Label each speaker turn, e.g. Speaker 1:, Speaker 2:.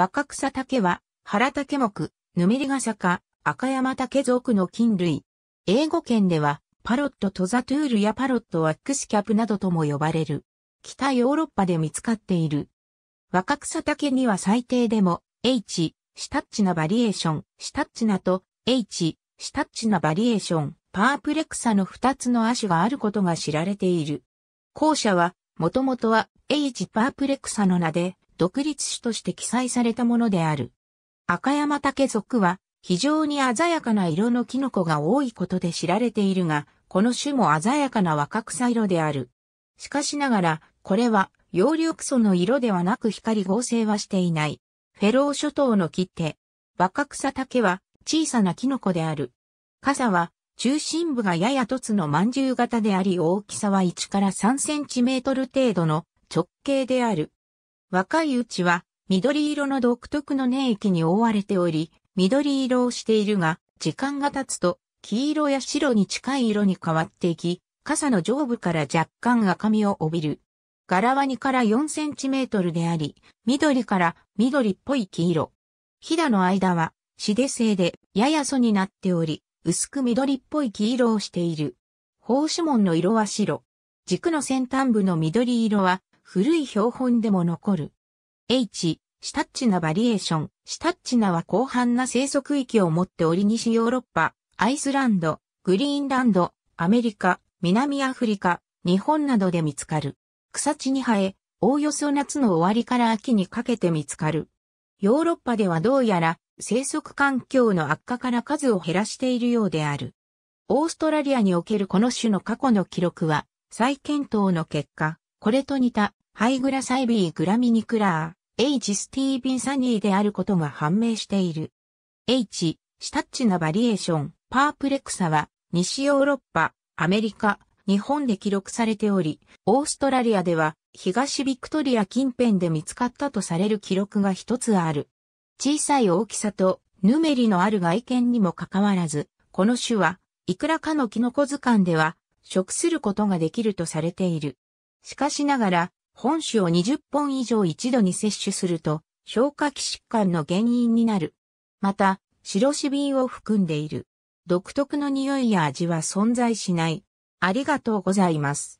Speaker 1: 若草竹は、原竹木、ぬめりが坂、赤山竹属の菌類。英語圏では、パロットトザトゥールやパロットワックスキャップなどとも呼ばれる。北ヨーロッパで見つかっている。若草竹には最低でも、H、シタッチなバリエーション、シタッチなと、H、シタッチなバリエーション、パープレクサの2つの亜種があることが知られている。後者は、もともとは H パープレクサの名で、独立種として記載されたものである。赤山竹属は非常に鮮やかな色のキノコが多いことで知られているが、この種も鮮やかな若草色である。しかしながら、これは葉緑素の色ではなく光合成はしていない。フェロー諸島の切手。若草竹は小さなキノコである。傘は中心部がやや凸の饅頭型であり大きさは1から3センチメートル程度の直径である。若いうちは緑色の独特の粘液に覆われており、緑色をしているが、時間が経つと黄色や白に近い色に変わっていき、傘の上部から若干赤みを帯びる。柄は2から4センチメートルであり、緑から緑っぽい黄色。ひだの間は、しで製で、やや素になっており、薄く緑っぽい黄色をしている。胞子紋の色は白。軸の先端部の緑色は、古い標本でも残る。H、シタッチナバリエーション。シタッチナは広範な生息域を持っており西ヨーロッパ、アイスランド、グリーンランド、アメリカ、南アフリカ、日本などで見つかる。草地に生え、おおよそ夏の終わりから秋にかけて見つかる。ヨーロッパではどうやら生息環境の悪化から数を減らしているようである。オーストラリアにおけるこの種の過去の記録は、再検討の結果、これと似たハイグラサイビー・グラミニクラー、エイジスティービン・サニーであることが判明している。エイチ、シタッチなバリエーション、パープレクサは、西ヨーロッパ、アメリカ、日本で記録されており、オーストラリアでは、東ビクトリア近辺で見つかったとされる記録が一つある。小さい大きさと、ヌメリのある外見にもかかわらず、この種は、いくらかのキノコ図鑑では、食することができるとされている。しかしながら、本種を20本以上一度に摂取すると、消化器疾患の原因になる。また、白シビンを含んでいる。独特の匂いや味は存在しない。ありがとうございます。